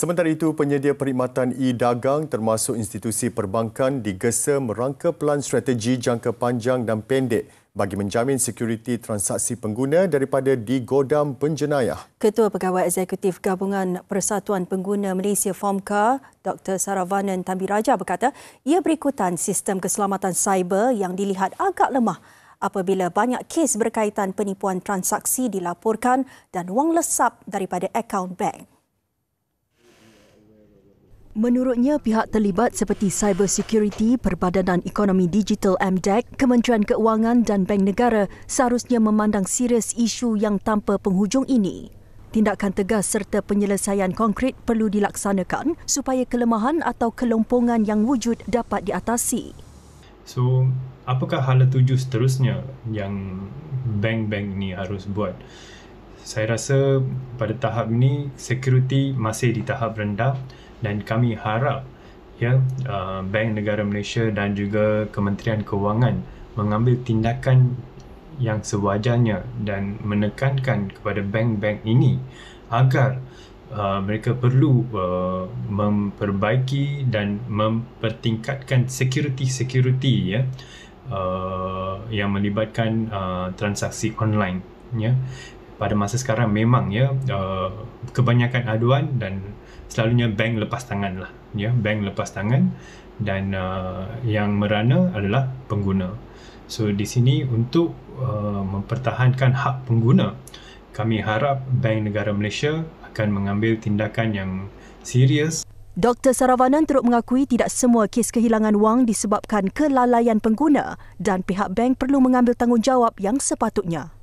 Sementara itu, penyedia perkhidmatan e-dagang termasuk institusi perbankan digesa merangka pelan strategi jangka panjang dan pendek bagi menjamin sekuriti transaksi pengguna daripada digodam penjenayah. Ketua Pegawai Eksekutif Gabungan Persatuan Pengguna Malaysia FOMCA, Dr. Saravanan Tambiraja berkata, ia berikutan sistem keselamatan cyber yang dilihat agak lemah apabila banyak kes berkaitan penipuan transaksi dilaporkan dan wang lesap daripada akaun bank. Menurutnya, pihak terlibat seperti Cyber Security, Perbadanan Ekonomi Digital MDEC, Kementerian Keuangan dan Bank Negara seharusnya memandang serius isu yang tanpa penghujung ini. Tindakan tegas serta penyelesaian konkret perlu dilaksanakan supaya kelemahan atau kelompongan yang wujud dapat diatasi. So, apakah hala tuju seterusnya yang bank-bank ini harus buat? saya rasa pada tahap ini security masih di tahap rendah dan kami harap ya uh, Bank Negara Malaysia dan juga Kementerian Kewangan mengambil tindakan yang sewajarnya dan menekankan kepada bank-bank ini agar uh, mereka perlu uh, memperbaiki dan mempertingkatkan security-security ya uh, yang melibatkan uh, transaksi online ya pada masa sekarang memang ya uh, kebanyakan aduan dan selalunya bank lepas tangan lah ya bank lepas tangan dan uh, yang merana adalah pengguna. So di sini untuk uh, mempertahankan hak pengguna, kami harap Bank Negara Malaysia akan mengambil tindakan yang serius. Dr. Saravanan turut mengakui tidak semua kes kehilangan wang disebabkan kelalaian pengguna dan pihak bank perlu mengambil tanggungjawab yang sepatutnya.